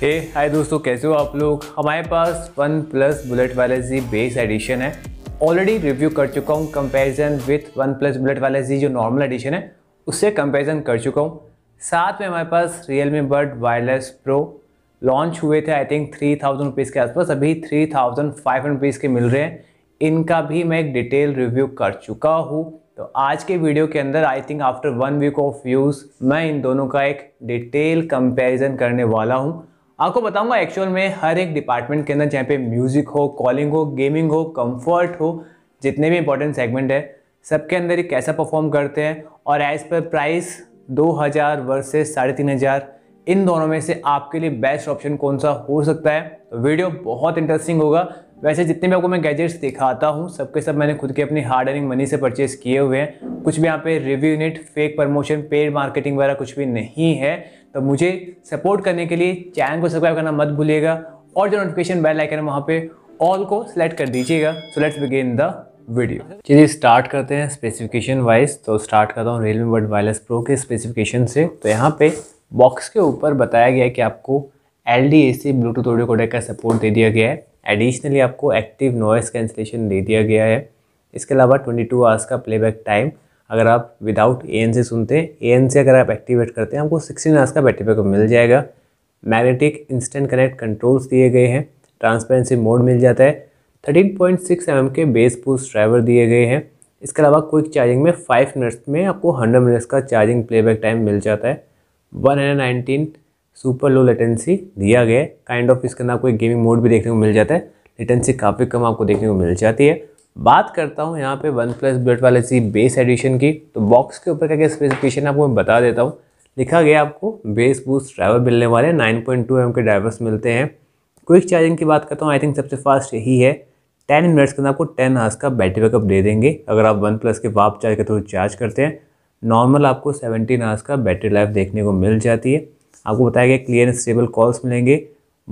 हे हाय दोस्तों कैसे हो आप लोग हमारे पास वन प्लस बुलेट वाले जी बेस एडिशन है ऑलरेडी रिव्यू कर चुका हूँ comparison with OnePlus bullet वाले जी जो नॉर्मल एडिशन है उससे कंपैरिजन कर चुका हूँ साथ में हमारे पास रियल मी बर्ड वायरलेस प्रो लॉन्च हुए थे I think three thousand rupees के आसपास अभी three thousand five hundred rupees के मिल रहे हैं इनका भी मैं एक डिटेल रिव्यू कर चुका हूँ तो आज के वीडियो के अंदर I think after one week of use मैं इन दोनों का एक डिटेल कंपेरिजन करने वाला हूँ आपको बताऊंगा एक्चुअल में हर एक डिपार्टमेंट के अंदर जहाँ पे म्यूज़िक हो कॉलिंग हो गेमिंग हो कंफर्ट हो जितने भी इंपॉर्टेंट सेगमेंट है सबके अंदर ये कैसा परफॉर्म करते हैं और एज पर प्राइस दो हज़ार वर्सेज साढ़े तीन हज़ार इन दोनों में से आपके लिए बेस्ट ऑप्शन कौन सा हो सकता है तो वीडियो बहुत इंटरेस्टिंग होगा वैसे जितने भी आपको मैं गैजेट्स दिखाता हूँ सबके सब मैंने खुद के अपनी हार्ड अर्निंग मनी से परचेस किए हुए हैं कुछ भी यहाँ पे review unit fake promotion paid marketing वगैरह कुछ भी नहीं है तो मुझे सपोर्ट करने के लिए चैनल को सब्सक्राइब करना मत भूलिएगा और जो नोटिफिकेशन बेल आइकन है वहाँ पे ऑल को सिलेक्ट कर दीजिएगा so let's begin the video चलिए स्टार्ट करते हैं स्पेसिफिकेशन वाइज तो स्टार्ट करता हूँ रियलमी बड वायरलेस प्रो के स्पेसिफिकेशन से तो यहाँ पे बॉक्स के ऊपर बताया गया है कि आपको L D A C Bluetooth audio codec का सपोर्ट दे दिया गया है एडिशनली आपको एक्टिव नॉइस कैंसिलेशन दे दिया गया है इसके अलावा 22 आवर्स का प्लेबैक टाइम अगर आप विदाउट ए से सुनते हैं ए अगर आप एक्टिवेट करते हैं आपको 16 आवर्स का बैटरी बैकअप मिल जाएगा मैग्नेटिक इंस्टेंट कनेक्ट कंट्रोल्स दिए गए हैं ट्रांसपेरेंसी मोड मिल जाता है 13.6 पॉइंट mm के बेस बूस्ट ड्राइवर दिए गए हैं इसके अलावा क्विक चार्जिंग में फाइव मिनट्स में आपको हंड्रेड मिनट्स का चार्जिंग प्लेबैक टाइम मिल जाता है नाइनटीन सुपर लो लेटेंसी दिया गया है काइंड ऑफ इसके अंदर आपको एक गेमिंग मोड भी देखने को मिल जाता है लेटेंसी काफ़ी कम आपको देखने को मिल जाती है बात करता हूँ यहाँ पे वन प्लस बेट वाले सी बेस एडिशन की तो बॉक्स के ऊपर क्या क्या स्पेसिफिकेशन आपको मैं बता देता हूँ लिखा गया आपको बेस बूस्ट ड्राइवर मिलने वाले नाइन पॉइंट टू एम के ड्राइवर्स मिलते हैं क्विक चार्जिंग की बात करता हूँ आई थिंक सबसे फास्ट यही है टेन मिनट्स के अंदर आपको टेन आवर्स का बैटरी बैकअप दे देंगे अगर आप वन प्लस के वाप चार्ज के थ्रू चार्ज करते हैं नॉर्मल आपको सेवनटीन आवर्स का बैटरी लाइफ देखने को मिल जाती है आपको बताया गया क्लियर एंड स्टेबल कॉल्स मिलेंगे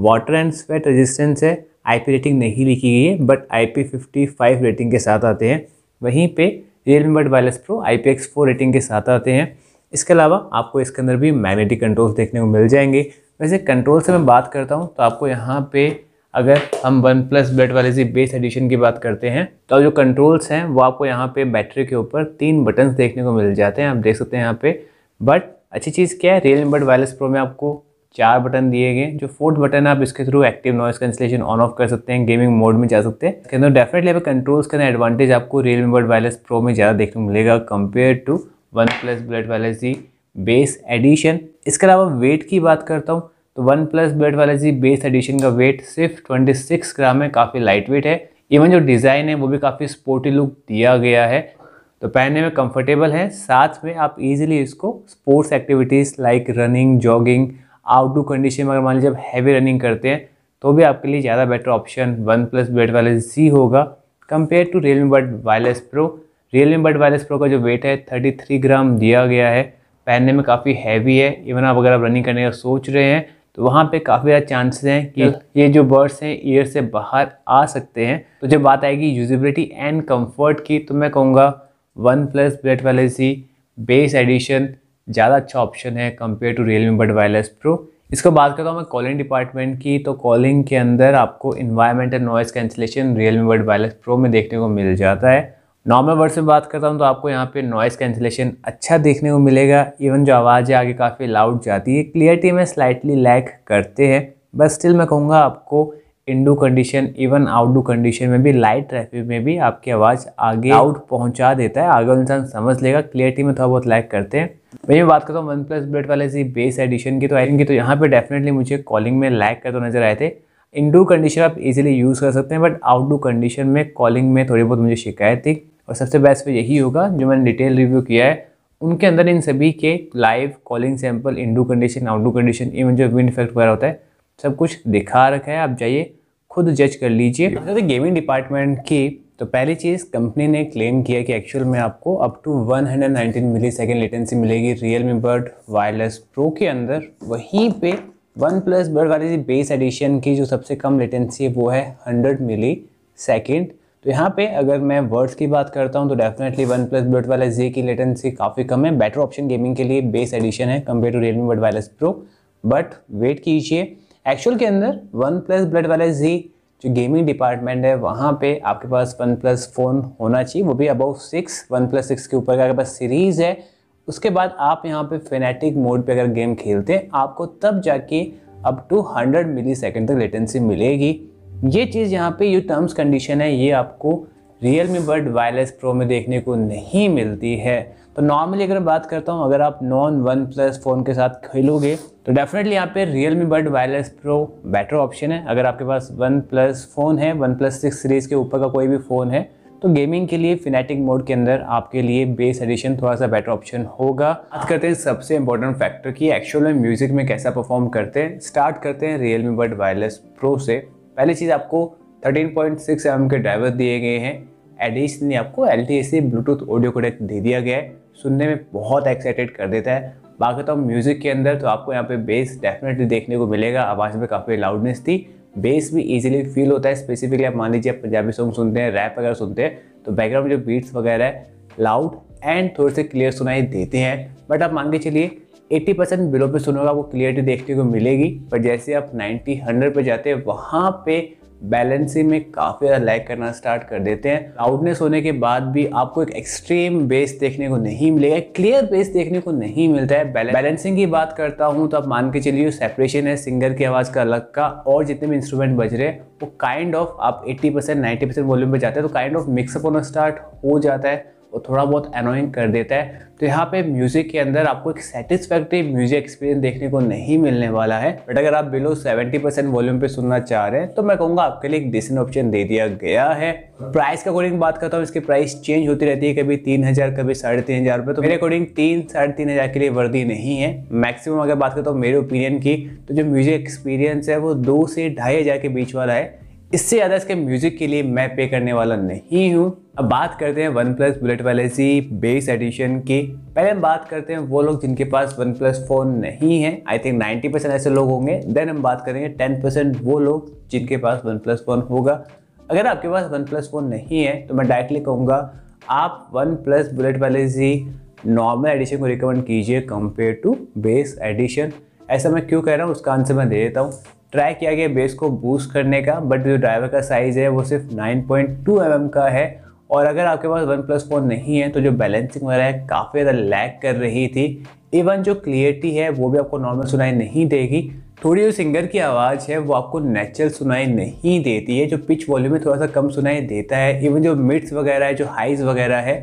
वाटर एंड स्वेट रेजिस्टेंस है आईपी रेटिंग नहीं लिखी गई है बट आईपी 55 रेटिंग के साथ आते हैं वहीं पे Realme buds wireless pro I P rating के साथ आते हैं इसके अलावा आपको इसके अंदर भी मैग्नेटिक कंट्रोल्स देखने को मिल जाएंगे वैसे कंट्रोल से मैं बात करता हूँ तो आपको यहाँ पर अगर हम वन प्लस बेट वाले से बेस एडिशन की बात करते हैं तो जो कंट्रोल्स हैं वो आपको यहाँ पे बैटरी के ऊपर तीन बटन्स देखने को मिल जाते हैं आप देख सकते हैं यहाँ पे बट अच्छी चीज़ क्या है रियल नंबर वायरलेस प्रो में आपको चार बटन दिए गए जो फोर्थ बटन आप इसके through active noise cancellation on off कर सकते हैं गेमिंग मोड में जा सकते हैं इसके अंदर डेफिनेटली आप कंट्रोल्स का एडवांटेज आपको रियल वर्ड वायरलेस प्रो में ज़्यादा देखने को मिलेगा compare to OnePlus bullets वाले जी बेस एडिशन इसके अलावा वेट की बात करता हूँ तो OnePlus bullets wireless Z bass edition का वेट सिर्फ ट्वेंटी सिक्स ग्राम है काफ़ी लाइट वेट है इवन जो डिज़ाइन है वो भी काफ़ी स्पोर्टी लुक दिया गया है तो पहनने में कंफर्टेबल है साथ में आप इजीली इसको sports activities like running jogging outdoor condition में अगर मान लीजिए जब हैवी रनिंग करते हैं तो भी आपके लिए ज़्यादा better option OnePlus bullets वाले सी होगा compare to Realme buds wireless pro Realme buds wireless pro का जो वेट है थर्टी थ्री ग्राम दिया गया है पहनने में काफ़ी हैवी है इवन आप अगर आप रनिंग करने का सोच रहे हैं तो वहाँ पे काफ़ी ज़्यादा चांसेस हैं कि ये जो बर्ड्स हैं ईयर से बाहर आ सकते हैं तो जब बात आएगी यूजिबिलिटी एंड कंफर्ट की तो मैं कहूँगा वन प्लस बेट वाले सी बेस एडिशन ज़्यादा अच्छा ऑप्शन है compare to Realme buds wireless pro इसको बात करता हूँ मैं कॉलिंग डिपार्टमेंट की तो कॉलिंग के अंदर आपको environmental noise cancellation Realme वर्ड वायरलेस प्रो में देखने को मिल जाता है नॉर्मल वर्ड से बात करता हूँ तो आपको यहाँ पे नॉइज़ कैंसिलेशन अच्छा देखने को मिलेगा इवन जो आवाज़ है आगे काफ़ी लाउड जाती है क्लियरिटी में स्लाइटली लैक करते हैं बस स्टिल मैं कहूँगा आपको indoor condition even outdoor condition में भी लाइट ट्रैफिक में भी आपकी आवाज़ आगे आउट पहुंचा देता है आगे इंसान समझ लेगा क्लियरिटी में थोड़ा बहुत लाइक करते हैं वही मैं बात करता हूँ वन प्लस ब्लेट वाले से बेस एडिशन की तो आई की तो यहाँ पे डेफिनेटली मुझे कॉलिंग में लाइक करते नजर आए थे इंडू कंडीशन आप इजिली यूज़ कर सकते हैं बट आउटडू कंडीशन में कॉलिंग में थोड़ी बहुत मुझे शिकायत थी और सबसे बेस्ट पे यही होगा जो मैंने डिटेल रिव्यू किया है उनके अंदर इन सभी के live calling sample indoor condition outdoor condition even जो विंड इफेक्ट वगैरह होता है सब कुछ दिखा रखा है आप जाइए खुद जज कर लीजिए जैसे गेमिंग डिपार्टमेंट की तो पहली चीज़ कंपनी ने क्लेम किया कि एक्चुअल में आपको up to 119 millisecond latency मिलेगी रियल मी बर्ड वायरलेस प्रो के अंदर वहीं पे वन प्लस बर्ड वाले बेस एडिशन की जो सबसे कम लेटेंसी है वो है 100 मिली सेकेंड तो यहाँ पे अगर मैं वर्ड्स की बात करता हूँ तो डेफिनेटली वन प्लस बर्ड वाले जे की लेटेंसी काफ़ी कम है बेटर ऑप्शन गेमिंग के लिए बेस एडिशन है कम्पेयर टू रियल मी बर्ड वायरलेस प्रो बट वेट कीजिए एक्चुअल के अंदर वन प्लस ब्लड वाले जी जो गेमिंग डिपार्टमेंट है वहाँ पे आपके पास वन प्लस फ़ोन होना चाहिए वो भी above six OnePlus six के ऊपर का आपके पास सीरीज़ है उसके बाद आप यहाँ पे फेनेटिक मोड पे अगर गेम खेलते हैं आपको तब जाके up to hundred millisecond तक लेटेंसी मिलेगी ये चीज़ यहाँ पे ये टर्म्स कंडीशन है ये आपको रियल मी बर्ड वायरलेस प्रो में देखने को नहीं मिलती है तो नॉर्मली अगर मैं बात करता हूँ अगर आप नॉन वन प्लस फ़ोन के साथ खेलोगे तो डेफिनेटली यहाँ पे रियल मी बर्ड वायरलेस प्रो बेटर ऑप्शन है अगर आपके पास वन प्लस फ़ोन है वन प्लस सिक्स सीरीज़ के ऊपर का कोई भी फ़ोन है तो गेमिंग के लिए फिनेटिक मोड के अंदर आपके लिए बेस एडिशन थोड़ा सा बेटर ऑप्शन होगा बात करते हैं सबसे इंपॉर्टेंट फैक्टर की एक्चुअल में म्यूज़िक में कैसा परफॉर्म करते हैं स्टार्ट करते हैं रियल मी बर्ड वायरलेस प्रो से पहली चीज़ आपको 13.6 पॉइंट एम के ड्राइवर दिए गए हैं एडिशनली आपको L T Bluetooth audio codec दे दिया गया है सुनने में बहुत एक्साइटेड कर देता है बाकी तो म्यूज़िक के अंदर तो आपको यहाँ पे बेस डेफिनेटली देखने को मिलेगा आवाज़ में काफ़ी लाउडनेस थी बेस भी इजीली फील होता है स्पेसिफिकली आप मान लीजिए आप पंजाबी सॉन्ग सुनते हैं रैप वगैरह सुनते हैं तो बैकग्राउंड जो बीट्स वगैरह है लाउड एंड थोड़े से क्लियर सुनाई देते हैं बट आप मान के चलिए 80 परसेंट बिलो पर सुनोगे आपको क्लियरिटी देखने को मिलेगी पर जैसे आप 90 100 पे जाते हैं वहाँ पे बैलेंसिंग में काफ़ी ज़्यादा लैक करना स्टार्ट कर देते हैं लाउडनेस होने के बाद भी आपको एक एक्सट्रीम बेस देखने को नहीं मिलेगा क्लियर बेस देखने को नहीं मिलता है बैलेंसिंग की बात करता हूँ तो आप मान के चलिए सेपरेशन है सिंगर की आवाज़ का अलग का और जितने भी इंस्ट्रूमेंट बज रहे हैं वो काइंड ऑफ आप 80 परसेंट नाइन्टी परसेंट वॉल्यूम पर जाते हैं तो काइंड ऑफ मिक्सअप होना स्टार्ट हो जाता है और थोड़ा बहुत अनोइंग कर देता है तो यहाँ पे म्यूज़िक के अंदर आपको एक सेटिस्फैक्टिव म्यूज़िक एक्सपीरियंस देखने को नहीं मिलने वाला है बट अगर आप बिलो 70 परसेंट वॉल्यूम पे सुनना चाह रहे हैं तो मैं कहूँगा आपके लिए एक डिसेंट ऑप्शन दे दिया गया है प्राइस के अकॉर्डिंग बात करता हूँ इसकी प्राइस चेंज होती रहती है कभी तीन हज़ार कभी साढ़े तीन हज़ार रुपये तो मेरे अकॉर्डिंग तीन साढ़े तीन हज़ार के लिए वर्दी नहीं है मैक्सिमम अगर बात करता हूँ मेरे ओपिनियन की तो जो म्यूज़िक एक्सपीरियंस है वो दो से ढाई हज़ार के बीच वाला है इससे ज़्यादा इसके म्यूज़िक के लिए मैं पे करने वाला नहीं हूँ अब बात करते हैं वन प्लस बुलेट वाले सी बेस एडिशन की पहले हम बात करते हैं वो लोग जिनके पास वन प्लस फ़ोन नहीं है आई थिंक 90 परसेंट ऐसे लोग होंगे देन हम बात करेंगे 10 परसेंट वो लोग जिनके पास वन प्लस फ़ोन होगा अगर आपके पास वन प्लस फ़ोन नहीं है तो मैं डायरेक्टली कहूँगा आप वन प्लस बुलेट वाले सी नॉर्मल एडिशन को रिकमेंड कीजिए कंपेयर टू बेस एडिशन ऐसा मैं क्यों कह रहा हूँ उसका आंसर मैं दे देता हूँ ट्राई किया गया बेस को बूस्ट करने का बट जो ड्राइवर का साइज़ है वो सिर्फ 9.2 पॉइंट mm का है और अगर आपके पास वन प्लस फोन नहीं है तो जो बैलेंसिंग वगैरह है काफ़ी ज़्यादा लैक कर रही थी इवन जो क्लियरिटी है वो भी आपको नॉर्मल सुनाई नहीं देगी थोड़ी जो सिंगर की आवाज़ है वो आपको नेचुरल सुनाई नहीं देती है जो पिच वॉल्यूम में थोड़ा सा कम सुनाई देता है इवन जो मिड्स वगैरह है जो हाइज वगैरह है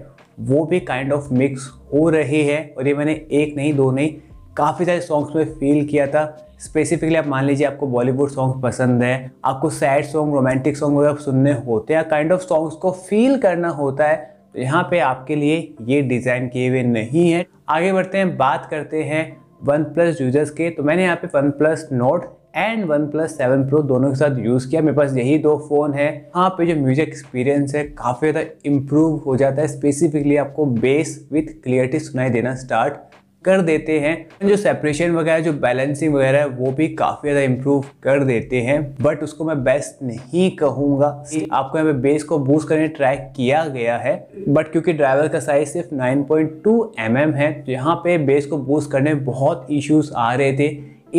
वो भी काइंड ऑफ मिक्स हो रही है और ये मैंने एक नहीं दो नहीं काफ़ी सारे सॉन्ग्स में फील किया था स्पेसिफिकली आप मान लीजिए आपको बॉलीवुड सॉन्ग पसंद है आपको सैड सॉन्ग रोमांटिक सॉन्ग वगैरह सुनने होते हैं काइंड ऑफ सॉन्ग्स को फील करना होता है तो यहाँ पे आपके लिए ये डिज़ाइन किए हुए नहीं है आगे बढ़ते हैं बात करते हैं वन प्लस यूजर्स के तो मैंने यहाँ पे OnePlus Nord and OnePlus seven pro दोनों के साथ यूज़ किया मेरे पास यही दो फ़ोन है यहाँ पे जो म्यूजिक एक्सपीरियंस है काफ़ी ज़्यादा इम्प्रूव हो जाता है स्पेसिफिकली आपको बेस विथ क्लियरिटी सुनाई देना स्टार्ट कर देते हैं जो सेपरेशन वगैरह जो बैलेंसिंग वगैरह है वो भी काफ़ी ज़्यादा इम्प्रूव कर देते हैं बट उसको मैं बेस्ट नहीं कहूँगा आपको यहाँ पे बेस को बूस्ट करने ट्राई किया गया है बट क्योंकि ड्राइवर का साइज सिर्फ 9.2 पॉइंट mm है तो यहाँ पे बेस को बूस्ट करने बहुत इश्यूज आ रहे थे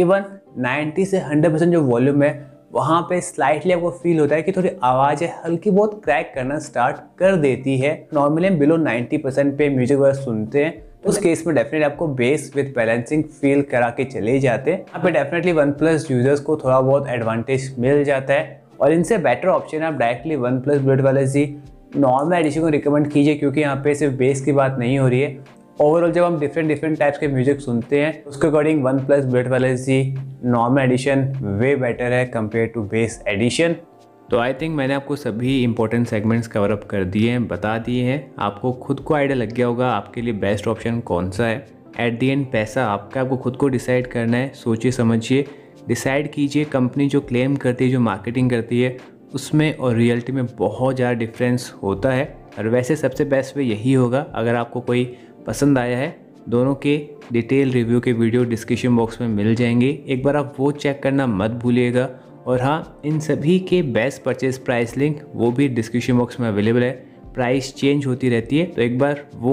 इवन 90 से 100 परसेंट जो वॉल्यूम है वहाँ पे स्लाइटली आपको फील होता है कि थोड़ी आवाज़ है हल्की बहुत क्रैक करना स्टार्ट कर देती है नॉर्मली हम बिलो 90 परसेंट पे म्यूजिक वगैरह सुनते हैं तो उस केस में डेफिनेटली आपको बेस विद बैलेंसिंग फील करा के चले जाते हैं यहाँ पे डेफिनेटली वन प्लस यूजर्स को थोड़ा बहुत एडवांटेज मिल जाता है और इनसे बेटर ऑप्शन है आप डायरेक्टली वन प्लस बुलेट वाले जी नॉर्मल एडिशन को रिकमेंड कीजिए क्योंकि यहाँ पे सिर्फ बेस की बात नहीं हो रही है ओवरऑल जब हम डिफरेंट डिफरेंट टाइप्स के म्यूजिक सुनते हैं उसके अकॉर्डिंग वन प्लस बुलेट वाले Z normal edition way better है कंपेयर टू बेस एडिशन तो आई थिंक मैंने आपको सभी इंपॉर्टेंट सेगमेंट्स कवर अप कर दिए हैं बता दिए हैं आपको खुद को आइडिया लग गया होगा आपके लिए बेस्ट ऑप्शन कौन सा है एट दी एंड पैसा आपका आपको खुद को डिसाइड करना है सोचिए समझिए डिसाइड कीजिए कंपनी जो क्लेम करती है जो मार्केटिंग करती है उसमें और रियलिटी में बहुत ज़्यादा डिफरेंस होता है और वैसे सबसे बेस्ट वे यही होगा अगर आपको कोई पसंद आया है दोनों के डिटेल रिव्यू के वीडियो डिस्क्रिप्शन बॉक्स में मिल जाएंगे एक बार आप वो चेक करना मत भूलिएगा और हाँ इन सभी के बेस्ट परचेज प्राइस लिंक वो भी डिस्क्रिप्शन बॉक्स में अवेलेबल है प्राइस चेंज होती रहती है तो एक बार वो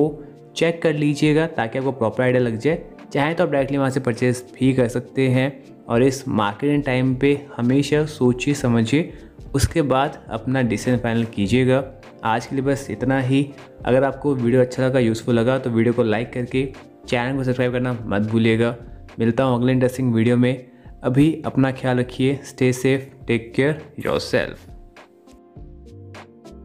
चेक कर लीजिएगा ताकि आपको प्रॉपर आइडिया लग जाए चाहे तो आप डायरेक्टली वहाँ से परचेज भी कर सकते हैं और इस मार्केटिंग टाइम पे हमेशा सोचिए समझिए उसके बाद अपना डिसीजन फाइनल कीजिएगा आज के लिए बस इतना ही अगर आपको वीडियो अच्छा लगा यूज़फुल लगा तो वीडियो को लाइक करके चैनल को सब्सक्राइब करना मत भूलिएगा मिलता हूँ अगले इंटरेस्टिंग वीडियो में अभी अपना ख्याल रखिए stay safe take care your self